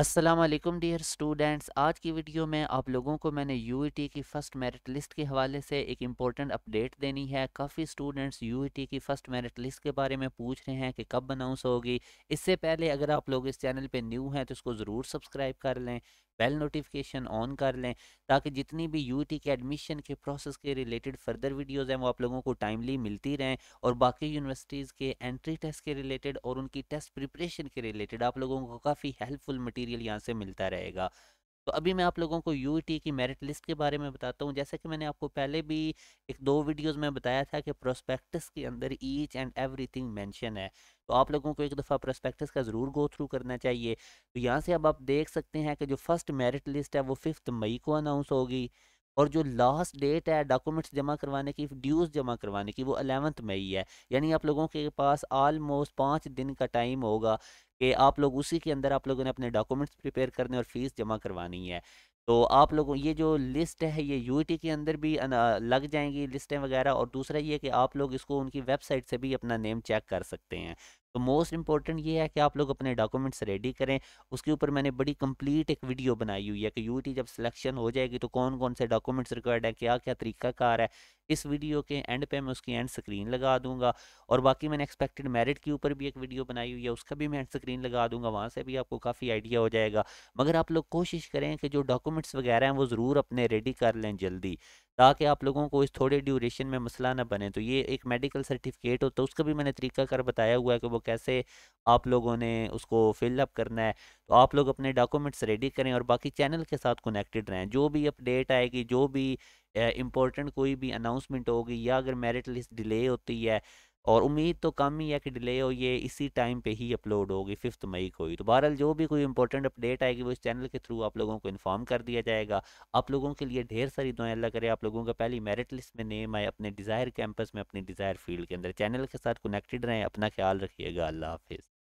Aslam dear students आज की video में आप लोगों को मैंने यू e की फ़र्स्ट मेरिट लिस्ट के हवाले से एक इम्पॉर्टेंट अपडेट देनी है काफ़ी स्टूडेंट्स यू e की फ़र्स्ट मेरिट लिस्ट के बारे में पूछ रहे हैं कि कब अनाउंस होगी इससे पहले अगर आप लोग इस चैनल पे न्यू हैं तो इसको ज़रूर सब्सक्राइब कर लें बेल नोटिफिकेशन ऑन कर लें ताकि जितनी भी यू के एडमिशन के प्रोसेस के रिलेटेड फर्दर वीडियोज़ हैं वो आप लोगों को टाइमली मिलती रहें और बाकी यूनिवर्सिटीज़ के एंट्री टेस्ट के रिलेटेड और उनकी टेस्ट प्रिपरेशन के रिलेटेड आप लोगों को काफ़ी हेल्पफुल मटीरियल यहाँ से मिलता रहेगा तो अभी मैं आप लोगों को यू e की मेरिट लिस्ट के बारे में बताता हूँ जैसा कि मैंने आपको पहले भी एक दो वीडियोस में बताया था कि प्रोस्पेक्टस के अंदर ईच एंड एवरीथिंग मेंशन है तो आप लोगों को एक दफ़ा प्रोस्पेक्टस का ज़रूर गो थ्रू करना चाहिए तो यहाँ से अब आप देख सकते हैं कि जो फर्स्ट मेरिट लिस्ट है वो फिफ्थ मई को अनाउंस होगी और जो लास्ट डेट है डॉक्यूमेंट्स जमा करवाने की ड्यूज जमा करवाने की वो अलेवंथ मई है यानी आप लोगों के पास आलमोस्ट पाँच दिन का टाइम होगा कि आप लोग उसी के अंदर आप लोगों ने अपने डॉक्यूमेंट्स प्रिपेयर करने और फीस जमा करवानी है तो आप लोगों ये जो लिस्ट है ये यू e के अंदर भी लग जाएंगी लिस्टें वगैरह और दूसरा ये कि आप लोग इसको उनकी वेबसाइट से भी अपना नेम चेक कर सकते हैं तो मोस्ट इंपॉर्टेंट ये है कि आप लोग अपने डॉक्यूमेंट्स रेडी करें उसके ऊपर मैंने बड़ी कंप्लीट एक वीडियो बनाई हुई है कि यूटी जब सिलेक्शन हो जाएगी तो कौन कौन से डॉक्यूमेंट्स रिक्वायर्ड है क्या क्या तरीकाकार है इस वीडियो के एंड पे मैं उसकी एंड स्क्रीन लगा दूंगा और बाकी मैंने एक्सपेक्टेड मेरिट के ऊपर भी एक वीडियो बनाई हुई है उसका भी मैं एंड स्क्रीन लगा दूंगा वहाँ से भी आपको काफ़ी आइडिया हो जाएगा मगर आप लोग कोशिश करें कि जो डॉक्यूमेंट्स वगैरह हैं वो ज़रूर अपने रेडी कर लें जल्दी ताकि आप लोगों को इस थोड़े ड्यूरेशन में मसला ना बने तो ये एक मेडिकल सर्टिफिकेट होता है उसका भी मैंने तरीका कर बताया हुआ है कि वो कैसे आप लोगों ने उसको फिलअप करना है तो आप लोग अपने डॉक्यूमेंट्स रेडी करें और बाकी चैनल के साथ कनेक्टेड रहें जो भी अपडेट आएगी जो भी इम्पोर्टेंट कोई भी अनाउंसमेंट होगी या अगर मेरिट लिस्ट डिले होती है और उम्मीद तो कम ही है कि डिले हो ये इसी टाइम पे ही अपलोड होगी फिफ्थ मई को ही तो बहरहाल जो भी कोई इंपॉर्टेंट अपडेट आएगी वो इस चैनल के थ्रू आप लोगों को इन्फॉर्म कर दिया जाएगा आप लोगों के लिए ढेर सारी दुआएं अल्लाह करे आप लोगों का पहली मेरिट लिस्ट में नेम आए अपने डिज़ायर कैंपस में अपनी डिज़ायर फील्ड के अंदर चैनल के साथ कनेक्टेड रहें अपना ख्याल रखिएगा अल्लाह हाफिज़